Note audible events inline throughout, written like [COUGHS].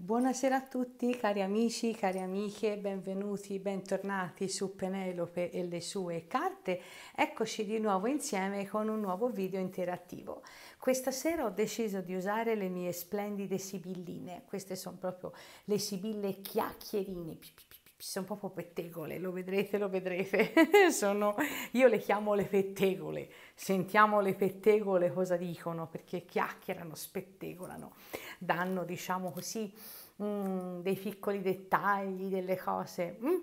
Buonasera a tutti cari amici, cari amiche, benvenuti, bentornati su Penelope e le sue carte. Eccoci di nuovo insieme con un nuovo video interattivo. Questa sera ho deciso di usare le mie splendide sibilline, queste sono proprio le sibille chiacchierine, sono proprio pettegole, lo vedrete, lo vedrete. [LAUGHS] sono, io le chiamo le pettegole. Sentiamo le pettegole cosa dicono, perché chiacchierano, spettegolano, danno, diciamo così, mh, mm, dei piccoli dettagli, delle cose. Mh? Mm?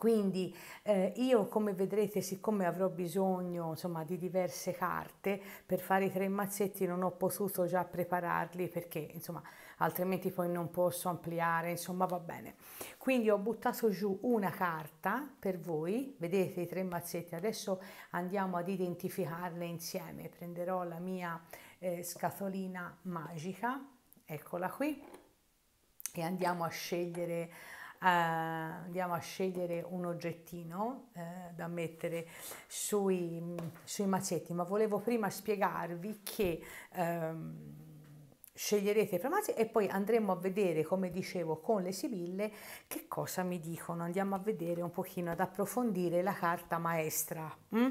Quindi eh, io come vedrete siccome avrò bisogno insomma, di diverse carte per fare i tre mazzetti non ho potuto già prepararli perché insomma altrimenti poi non posso ampliare insomma va bene. Quindi ho buttato giù una carta per voi, vedete i tre mazzetti, adesso andiamo ad identificarle insieme, prenderò la mia eh, scatolina magica, eccola qui e andiamo a scegliere eh, andiamo a scegliere un oggettino eh, da mettere sui, sui, macetti, ma volevo prima spiegarvi che ehm, sceglierete i mazzi e poi andremo a vedere, come dicevo, con le sibille che cosa mi dicono. Andiamo a vedere un pochino, ad approfondire la carta maestra. Mm?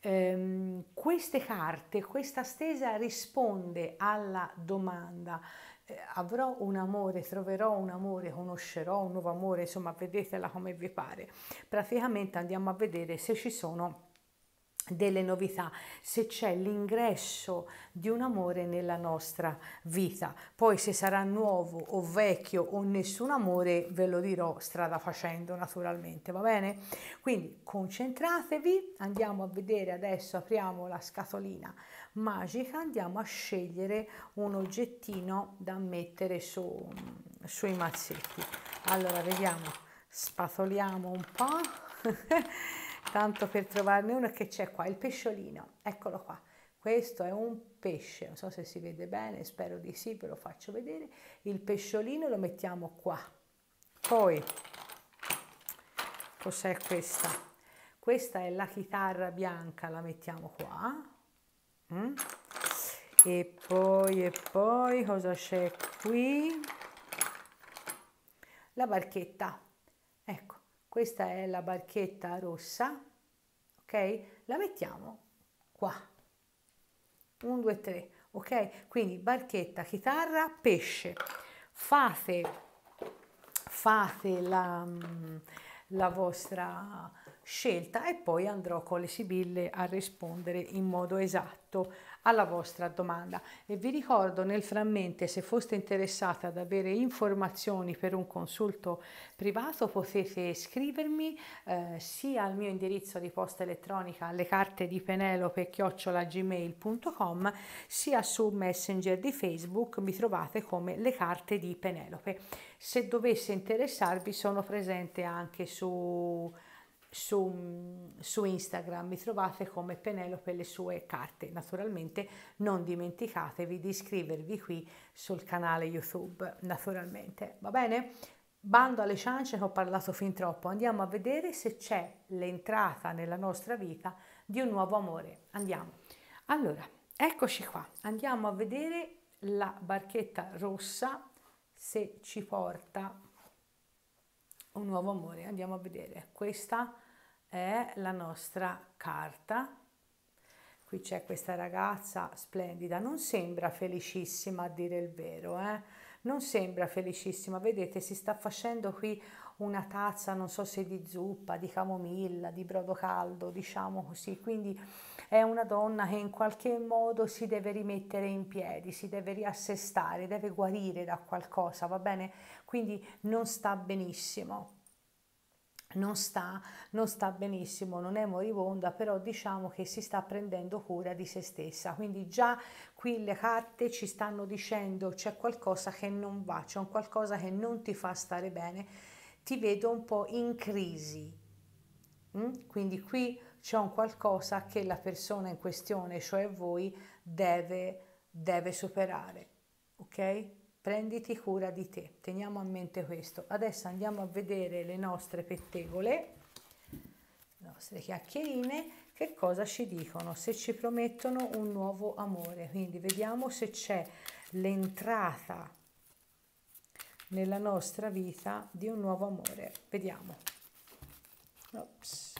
ehm, queste carte, questa stesa risponde alla domanda eh, avrò un amore, troverò un amore, conoscerò un nuovo amore, insomma vedetela come vi pare. Praticamente andiamo a vedere se ci sono delle novità, se c'è l'ingresso di un amore nella nostra vita. Poi se sarà nuovo o vecchio o nessun amore ve lo dirò strada facendo naturalmente, va bene? Quindi concentratevi, andiamo a vedere adesso, apriamo la scatolina magica, andiamo a scegliere un oggettino da mettere su, sui mazzetti. Allora vediamo, spatoliamo un po'. [LAUGHS] tanto per trovarne uno che c'è qua, il pesciolino, eccolo qua. Questo è un pesce, non so se si vede bene, spero di sì, ve lo faccio vedere. Il pesciolino lo mettiamo qua. Poi, cos'è questa? Questa è la chitarra bianca, la mettiamo qua. Mm? E poi, e poi, cosa c'è qui? La barchetta, questa è la barchetta rossa, ok? La mettiamo qua. 1, 2, 3, ok? Quindi barchetta, chitarra, pesce. Fate, fate la, la vostra scelta e poi andrò con le sibille a rispondere in modo esatto alla vostra domanda e vi ricordo nel frammento se foste interessate ad avere informazioni per un consulto privato potete scrivermi eh, sia al mio indirizzo di posta elettronica alle carte di Penelope chiocciolagmail.com sia su Messenger di Facebook mi trovate come le carte di Penelope. Se dovesse interessarvi sono presente anche su su, su, Instagram mi trovate come Penelope le sue carte. Naturalmente non dimenticatevi di iscrivervi qui sul canale YouTube, naturalmente, va bene? Bando alle ciance che ho parlato fin troppo, andiamo a vedere se c'è l'entrata nella nostra vita di un nuovo amore. Andiamo. Allora, eccoci qua, andiamo a vedere la barchetta rossa se ci porta un nuovo amore. Andiamo a vedere. Questa è la nostra carta. Qui c'è questa ragazza splendida, non sembra felicissima a dire il vero, eh? non sembra felicissima, vedete si sta facendo qui una tazza, non so se di zuppa, di camomilla, di brodo caldo, diciamo così. Quindi è una donna che in qualche modo si deve rimettere in piedi, si deve riassestare, deve guarire da qualcosa, va bene? quindi non sta benissimo. Non sta, non sta benissimo, non è moribonda, però diciamo che si sta prendendo cura di se stessa. Quindi già qui le carte ci stanno dicendo c'è qualcosa che non va, c'è un qualcosa che non ti fa stare bene, ti vedo un po' in crisi. Mm? Quindi qui c'è un qualcosa che la persona in questione, cioè voi, deve, deve superare. Ok? prenditi cura di te, teniamo a mente questo. Adesso andiamo a vedere le nostre pettegole, le nostre chiacchierine, che cosa ci dicono, se ci promettono un nuovo amore. Quindi vediamo se c'è l'entrata nella nostra vita di un nuovo amore. Vediamo. Ops.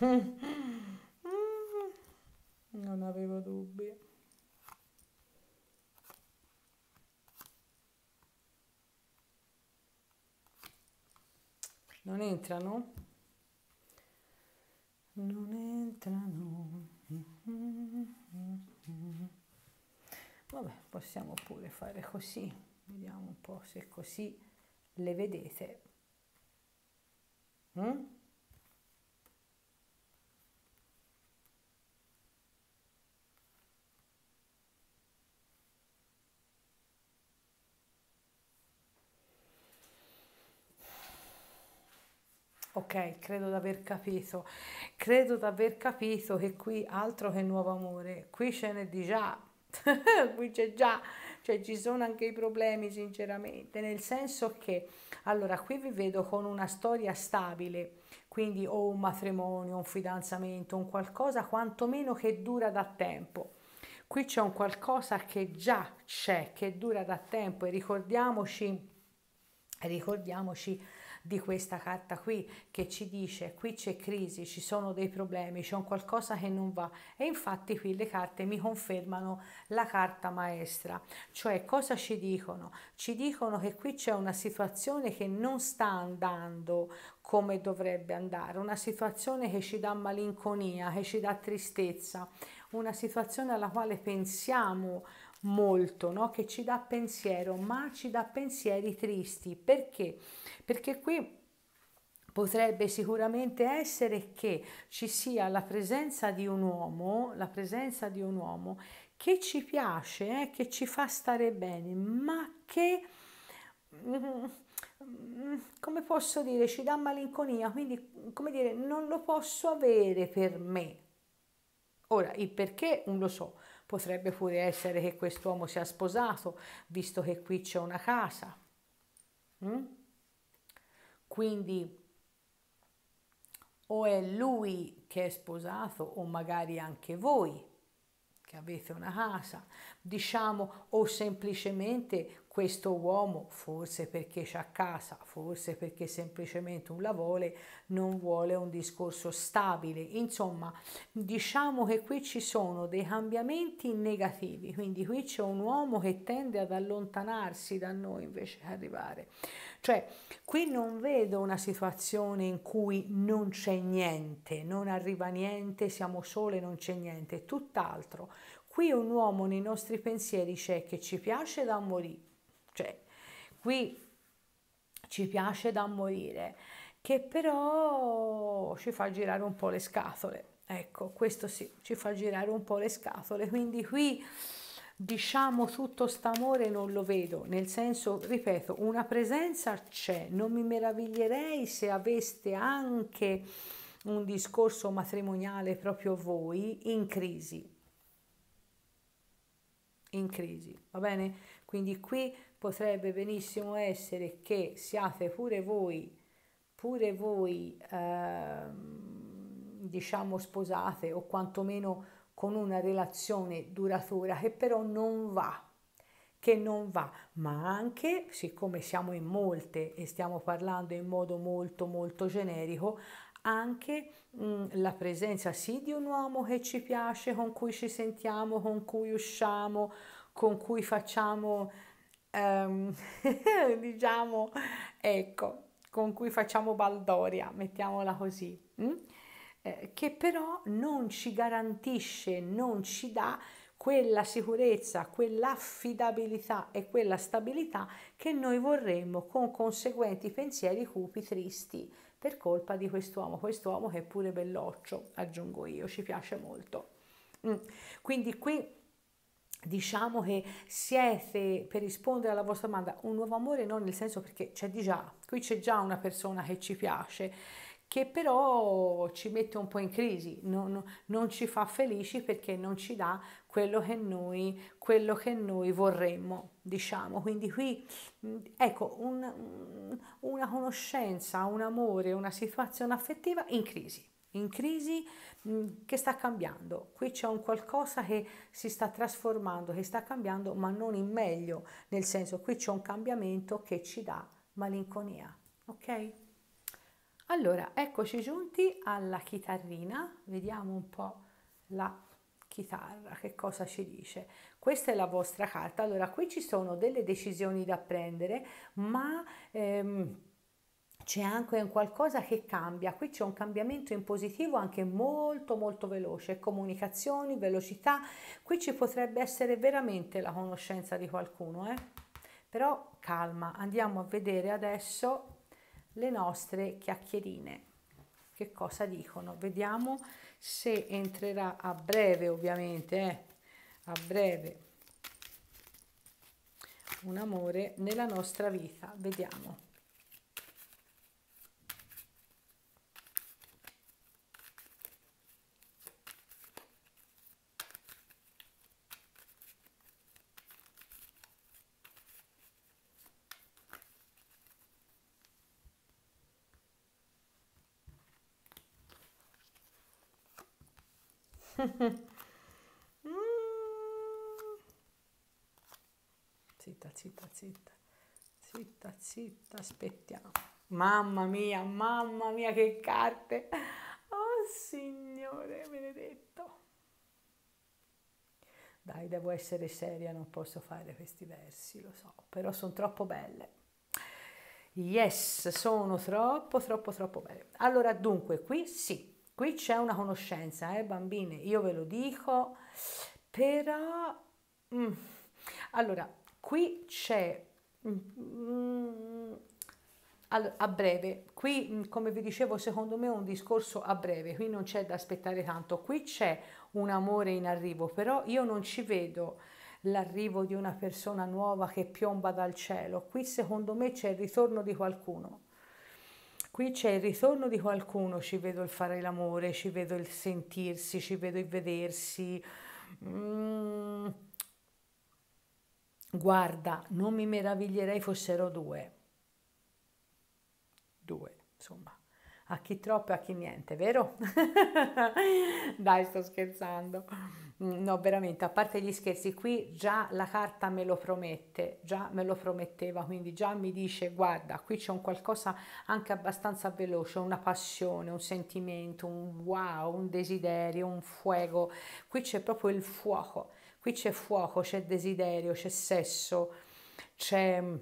Mm. non avevo dubbi. Non entrano? Non entrano. Vabbè, possiamo pure fare così. Vediamo un po' se così le vedete. Mm? Ok, credo di aver capito. Credo di aver capito che qui altro che nuovo amore, qui ce n'è di già, [LAUGHS] qui c'è già, cioè ci sono anche i problemi sinceramente, nel senso che allora qui vi vedo con una storia stabile, quindi o un matrimonio, un fidanzamento, un qualcosa quantomeno che dura da tempo. Qui c'è un qualcosa che già c'è, che dura da tempo e ricordiamoci, ricordiamoci di questa carta qui che ci dice qui c'è crisi, ci sono dei problemi, c'è un qualcosa che non va e infatti qui le carte mi confermano la carta maestra, cioè cosa ci dicono? Ci dicono che qui c'è una situazione che non sta andando come dovrebbe andare, una situazione che ci dà malinconia, che ci dà tristezza, una situazione alla quale pensiamo molto, no? che ci dà pensiero, ma ci dà pensieri tristi. Perché? Perché qui potrebbe sicuramente essere che ci sia la presenza di un uomo, la presenza di un uomo che ci piace, eh, che ci fa stare bene, ma che mm, come posso dire, ci dà malinconia, quindi come dire, non lo posso avere per me. Ora, il perché non lo so, potrebbe pure essere che quest'uomo sia sposato, visto che qui c'è una casa. Mm? Quindi o è lui che è sposato o magari anche voi che avete una casa, diciamo o semplicemente questo uomo, forse perché c'è a casa, forse perché semplicemente un lavoro, non vuole un discorso stabile. Insomma, diciamo che qui ci sono dei cambiamenti negativi, quindi qui c'è un uomo che tende ad allontanarsi da noi invece che arrivare. Cioè, qui non vedo una situazione in cui non c'è niente, non arriva niente, siamo sole, non c'è niente, tutt'altro. Qui un uomo nei nostri pensieri c'è che ci piace da morire, cioè qui ci piace da morire, che però ci fa girare un po' le scatole. Ecco, questo sì, ci fa girare un po' le scatole, quindi qui diciamo tutto st'amore non lo vedo, nel senso, ripeto, una presenza c'è, non mi meraviglierei se aveste anche un discorso matrimoniale proprio voi in crisi, in crisi, va bene? Quindi qui potrebbe benissimo essere che siate pure voi, pure voi, eh, diciamo sposate o quantomeno con una relazione duratura che però non va, che non va, ma anche, siccome siamo in molte e stiamo parlando in modo molto molto generico, anche mh, mm, la presenza sì di un uomo che ci piace, con cui ci sentiamo, con cui usciamo, con cui facciamo, ehm, [LAUGHS] diciamo, ecco, con cui facciamo baldoria, mettiamola così, mm? eh, che però non ci garantisce, non ci dà quella sicurezza, quell'affidabilità e quella stabilità che noi vorremmo con conseguenti pensieri cupi tristi per colpa di quest'uomo, quest'uomo che è pure belloccio, aggiungo io, ci piace molto. Mm. Quindi qui diciamo che siete per rispondere alla vostra domanda un nuovo amore non nel senso perché c'è di già qui c'è già una persona che ci piace che però ci mette un po' in crisi non, non ci fa felici perché non ci dà quello che noi, quello che noi vorremmo, diciamo. Quindi qui, mm, ecco, un, mm, una conoscenza, un amore, una situazione affettiva in crisi in crisi mm, che sta cambiando. Qui c'è un qualcosa che si sta trasformando, che sta cambiando, ma non in meglio, nel senso qui c'è un cambiamento che ci dà malinconia, ok? Allora, eccoci giunti alla chitarrina, vediamo un po' la chitarra, che cosa ci dice? Questa è la vostra carta, allora qui ci sono delle decisioni da prendere, ma... Ehm, c'è anche un qualcosa che cambia, qui c'è un cambiamento in positivo anche molto molto veloce, comunicazioni, velocità, qui ci potrebbe essere veramente la conoscenza di qualcuno, eh? però calma, andiamo a vedere adesso le nostre chiacchierine, che cosa dicono, vediamo se entrerà a breve ovviamente eh, a breve un amore nella nostra vita vediamo Mm. zitta, zitta, zitta, zitta, zitta, aspettiamo. Mamma mia, mamma mia, che carte! Oh Signore benedetto! Dai, devo essere seria, non posso fare questi versi, lo so, però sono troppo belle. Yes, sono troppo, troppo, troppo belle. Allora, dunque, qui sì, Qui c'è una conoscenza, eh bambine, io ve lo dico, però... Mm, allora, qui c'è... Mm, mm a breve, qui mm, come vi dicevo secondo me è un discorso a breve, qui non c'è da aspettare tanto, qui c'è un amore in arrivo, però io non ci vedo l'arrivo di una persona nuova che piomba dal cielo, qui secondo me c'è il ritorno di qualcuno Qui c'è il ritorno di qualcuno, ci vedo il fare l'amore, ci vedo il sentirsi, ci vedo il vedersi. Mm. Guarda, non mi meraviglierei fossero due. Due, insomma a chi troppo e a chi niente, vero? [LAUGHS] Dai, sto scherzando. Mm, no, veramente, a parte gli scherzi, qui già la carta me lo promette, già me lo prometteva, quindi già mi dice, guarda, qui c'è un qualcosa anche abbastanza veloce, una passione, un sentimento, un wow, un desiderio, un fuego. Qui c'è proprio il fuoco, qui c'è fuoco, c'è desiderio, c'è sesso, c'è mm,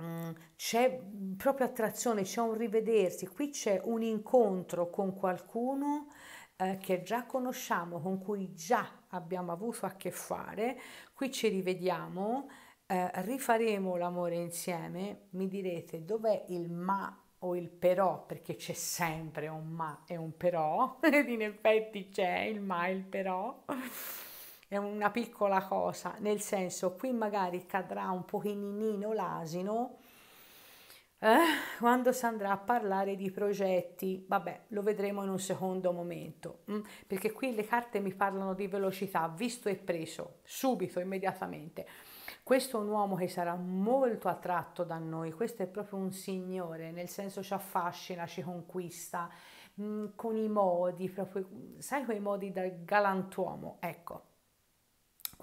Mm, c'è proprio attrazione, c'è un rivedersi, qui c'è un incontro con qualcuno eh, che già conosciamo, con cui già abbiamo avuto a che fare, qui ci rivediamo, eh, rifaremo l'amore insieme, mi direte dov'è il ma o il però, perché c'è sempre un ma e un però, [LAUGHS] ed in effetti c'è il ma e il però è una piccola cosa, nel senso qui magari cadrà un pochino l'asino eh, quando si andrà a parlare di progetti, vabbè, lo vedremo in un secondo momento, mh? Mm? perché qui le carte mi parlano di velocità, visto e preso, subito, immediatamente. Questo è un uomo che sarà molto attratto da noi, questo è proprio un signore, nel senso ci affascina, ci conquista, mh, mm, con i modi, proprio, sai quei modi da galantuomo, ecco.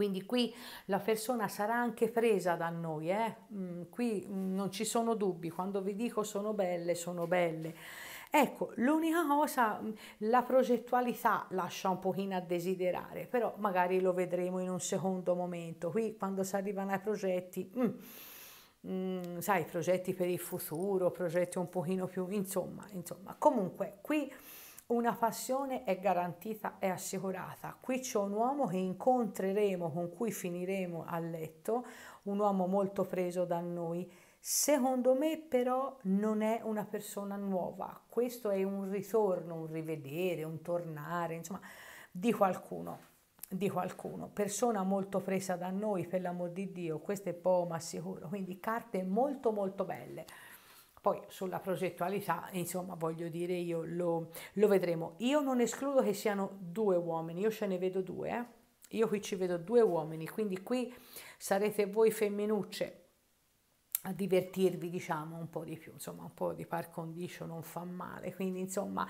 Quindi qui la persona sarà anche presa da noi, eh? mm, qui mm, non ci sono dubbi, quando vi dico sono belle, sono belle. Ecco, l'unica cosa, mm, la progettualità lascia un pochino a desiderare, però magari lo vedremo in un secondo momento. Qui quando si arrivano ai progetti, mm, mm, sai, progetti per il futuro, progetti un pochino più, insomma, insomma, comunque qui una passione è garantita, è assicurata. Qui c'è un uomo che incontreremo, con cui finiremo a letto, un uomo molto preso da noi. Secondo me però non è una persona nuova, questo è un ritorno, un rivedere, un tornare, insomma, di qualcuno di qualcuno, persona molto presa da noi, per l'amor di Dio, questo è poco ma sicuro, quindi carte molto molto belle. Poi sulla progettualità, insomma, voglio dire io, lo, lo, vedremo. Io non escludo che siano due uomini, io ce ne vedo due, eh? Io qui ci vedo due uomini, quindi qui sarete voi femminucce a divertirvi diciamo un po' di più insomma un po' di par condicio non fa male quindi insomma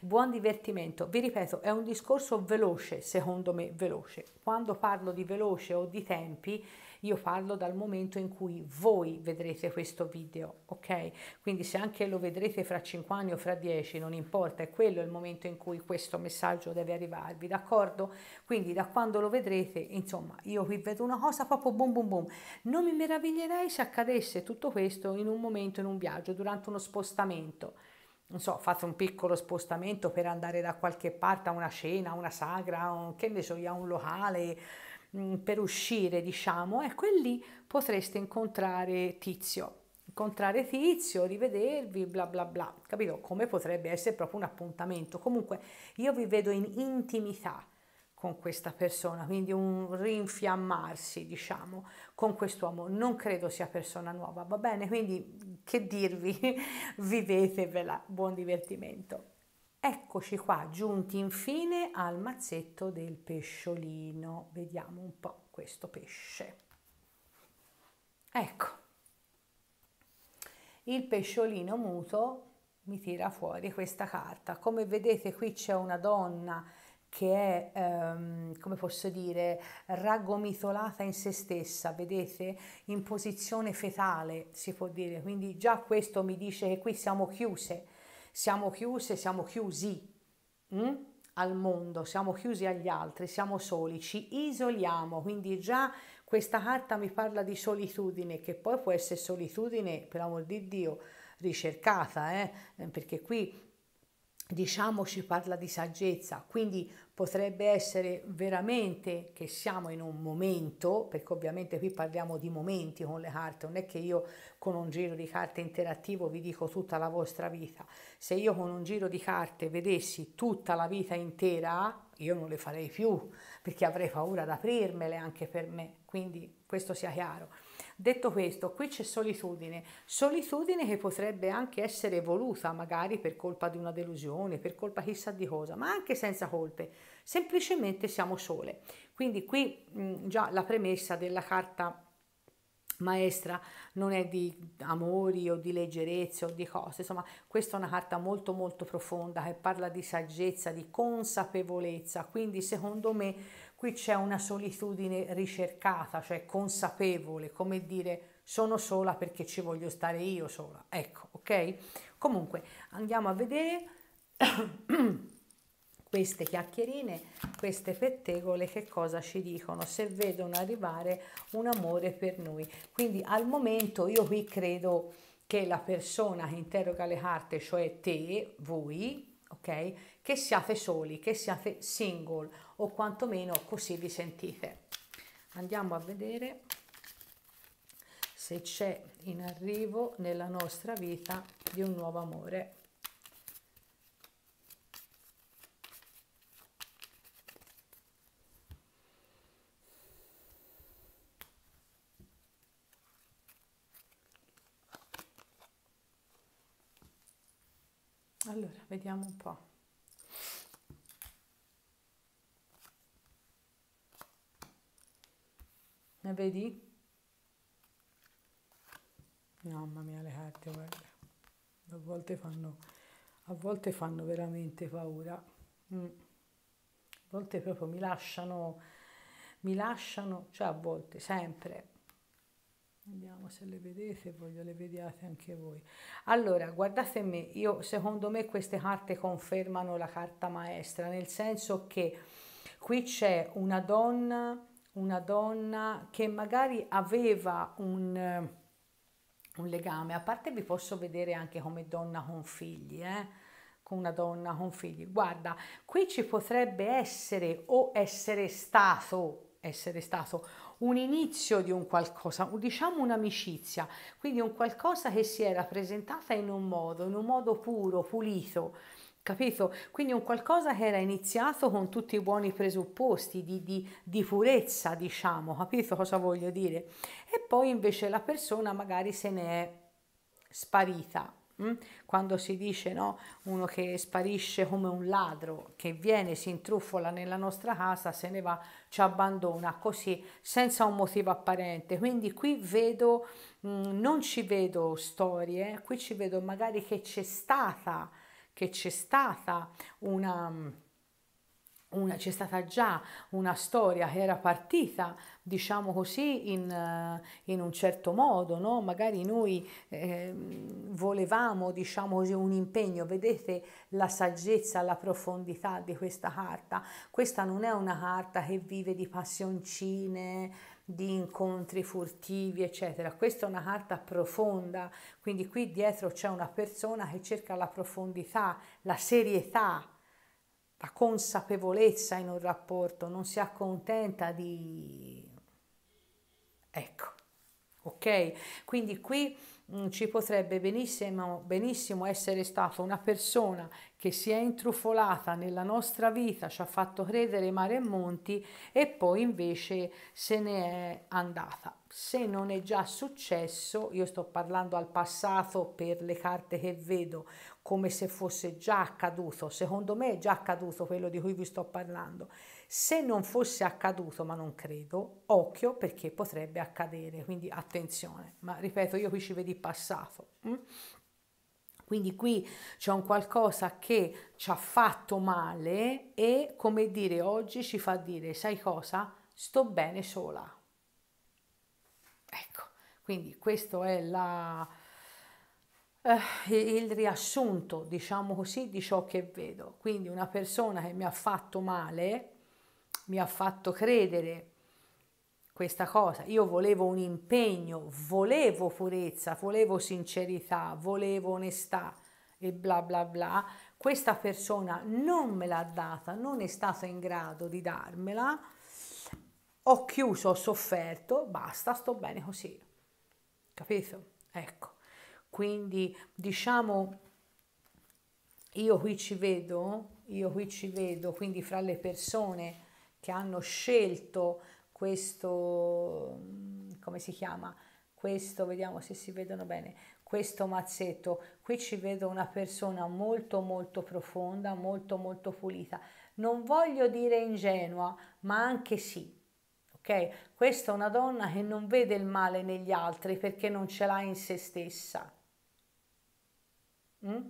buon divertimento vi ripeto è un discorso veloce secondo me veloce quando parlo di veloce o di tempi io parlo dal momento in cui voi vedrete questo video, ok? Quindi se anche lo vedrete fra 5 anni o fra 10, non importa, è quello il momento in cui questo messaggio deve arrivarvi, d'accordo? Quindi da quando lo vedrete, insomma, io qui vedo una cosa proprio boom boom boom. Non mi meraviglierei se accadesse tutto questo in un momento, in un viaggio, durante uno spostamento non so, fate un piccolo spostamento per andare da qualche parte a una cena, a una sagra, un, che ne so io, a un locale, Mm, per uscire, diciamo, ecco e lì potreste incontrare Tizio incontrare Tizio, rivedervi, bla bla bla, capito? Come potrebbe essere proprio un appuntamento. Comunque io vi vedo in intimità con questa persona, quindi un rinfiammarsi, diciamo, con quest'uomo. Non credo sia persona nuova, va bene? Quindi che dirvi? [LAUGHS] Vivetevela, buon divertimento. Eccoci qua, giunti infine al mazzetto del pesciolino. Vediamo un po' questo pesce. Ecco, il pesciolino muto mi tira fuori questa carta. Come vedete qui c'è una donna che è, ehm, come posso dire, raggomitolata in se stessa, vedete? In posizione fetale si può dire, quindi già questo mi dice che qui siamo chiuse, siamo chiuse, siamo chiusi mh? Mm? al mondo, siamo chiusi agli altri, siamo soli, ci isoliamo, quindi già questa carta mi parla di solitudine, che poi può essere solitudine, per amor di Dio, ricercata, eh? perché qui diciamo ci parla di saggezza, quindi potrebbe essere veramente che siamo in un momento, perché ovviamente qui parliamo di momenti con le carte, non è che io con un giro di carte interattivo vi dico tutta la vostra vita, se io con un giro di carte vedessi tutta la vita intera, io non le farei più, perché avrei paura ad aprirmele anche per me, quindi questo sia chiaro. Detto questo, qui c'è solitudine, solitudine che potrebbe anche essere voluta magari per colpa di una delusione, per colpa chissà di cosa, ma anche senza colpe, semplicemente siamo sole. Quindi qui mh, già la premessa della carta maestra non è di amori o di leggerezze o di cose, insomma questa è una carta molto molto profonda che parla di saggezza, di consapevolezza, quindi secondo me Qui c'è una solitudine ricercata, cioè consapevole, come dire sono sola perché ci voglio stare io sola. Ecco, ok? Comunque andiamo a vedere [COUGHS] queste chiacchierine, queste pettegole che cosa ci dicono se vedono arrivare un amore per noi. Quindi al momento io qui credo che la persona che interroga le carte, cioè te, voi, ok? Che siate soli, che siate single o quantomeno così vi sentite. Andiamo a vedere se c'è in arrivo nella nostra vita di un nuovo amore. Vediamo un po'. Ne vedi? Mamma mia le carte, guarda. A volte fanno, a volte fanno veramente paura. Mm. A volte proprio mi lasciano, mi lasciano, cioè a volte, sempre Vediamo se le vedete, voglio le vediate anche voi. Allora, guardate me, io secondo me queste carte confermano la carta maestra, nel senso che qui c'è una donna, una donna che magari aveva un, un, legame, a parte vi posso vedere anche come donna con figli, eh? con una donna con figli. Guarda, qui ci potrebbe essere o essere stato, essere stato un inizio di un qualcosa, diciamo un'amicizia, quindi un qualcosa che si era presentata in un modo, in un modo puro, pulito, capito? Quindi un qualcosa che era iniziato con tutti i buoni presupposti di, di, di, purezza, diciamo, capito cosa voglio dire? E poi invece la persona magari se ne è sparita. Mm? Quando si dice no, uno che sparisce come un ladro, che viene, si intruffola nella nostra casa, se ne va ci abbandona così senza un motivo apparente. Quindi qui vedo, mh, mm, non ci vedo storie, qui ci vedo magari che c'è stata, che c'è stata una mm, una, c'è stata già una storia che era partita, diciamo così, in, eh, in un certo modo, no? magari noi eh, volevamo, diciamo così, un impegno, vedete la saggezza, la profondità di questa carta, questa non è una carta che vive di passioncine, di incontri furtivi, eccetera. Questa è una carta profonda, quindi qui dietro c'è una persona che cerca la profondità, la serietà, la consapevolezza in un rapporto, non si accontenta di... Ecco, ok? Quindi qui mh, mm, ci potrebbe benissimo, benissimo essere stata una persona che si è intrufolata nella nostra vita, ci ha fatto credere mare e monti e poi invece se ne è andata. Se non è già successo, io sto parlando al passato per le carte che vedo, come se fosse già accaduto, secondo me è già accaduto quello di cui vi sto parlando. Se non fosse accaduto, ma non credo, occhio perché potrebbe accadere, quindi attenzione. Ma ripeto, io qui ci vedi passato. Mm? Quindi qui c'è un qualcosa che ci ha fatto male e, come dire, oggi ci fa dire, sai cosa? Sto bene sola. Ecco, quindi questo è la, eh, il riassunto, diciamo così, di ciò che vedo. Quindi una persona che mi ha fatto male, mi ha fatto credere questa cosa. Io volevo un impegno, volevo purezza, volevo sincerità, volevo onestà e bla bla bla. Questa persona non me l'ha data, non è stata in grado di darmela. Ho chiuso, ho sofferto, basta, sto bene così. Capito? Ecco. Quindi diciamo io qui ci vedo, io qui ci vedo, quindi fra le persone che hanno scelto questo mm, come si chiama? Questo, vediamo se si vedono bene, questo mazzetto. Qui ci vedo una persona molto molto profonda, molto molto pulita. Non voglio dire ingenua, ma anche sì. Ok? Questa è una donna che non vede il male negli altri perché non ce l'ha in se stessa. Mm?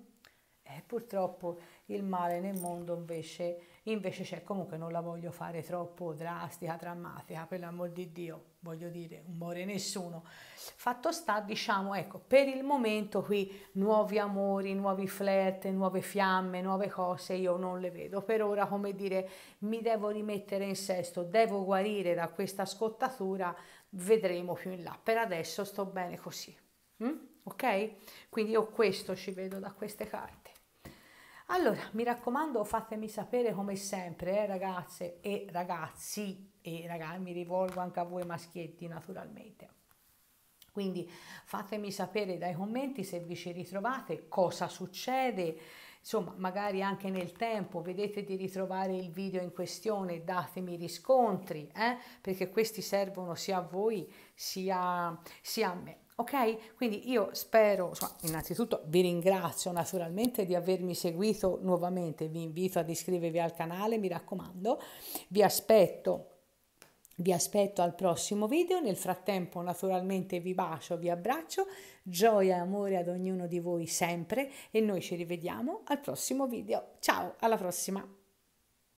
E eh, purtroppo il male nel mondo invece, invece c'è, comunque non la voglio fare troppo drastica, drammatica, per l'amor di Dio, voglio dire, non muore nessuno. Fatto sta, diciamo, ecco, per il momento qui nuovi amori, nuovi flirt, nuove fiamme, nuove cose io non le vedo. Per ora, come dire, mi devo rimettere in sesto, devo guarire da questa scottatura, vedremo più in là. Per adesso sto bene così. Mm? ok? Quindi io questo ci vedo da queste carte. Allora, mi raccomando, fatemi sapere come sempre, eh, ragazze e ragazzi, e ragazzi, mi rivolgo anche a voi maschietti naturalmente. Quindi fatemi sapere dai commenti se vi ci ritrovate, cosa succede, insomma magari anche nel tempo vedete di ritrovare il video in questione, datemi riscontri, eh, perché questi servono sia a voi sia, sia a me. Ok? Quindi io spero, insomma, innanzitutto vi ringrazio naturalmente di avermi seguito nuovamente, vi invito ad iscrivervi al canale, mi raccomando, vi aspetto. Vi aspetto al prossimo video, nel frattempo naturalmente vi bacio, vi abbraccio, gioia e amore ad ognuno di voi sempre e noi ci rivediamo al prossimo video. Ciao, alla prossima!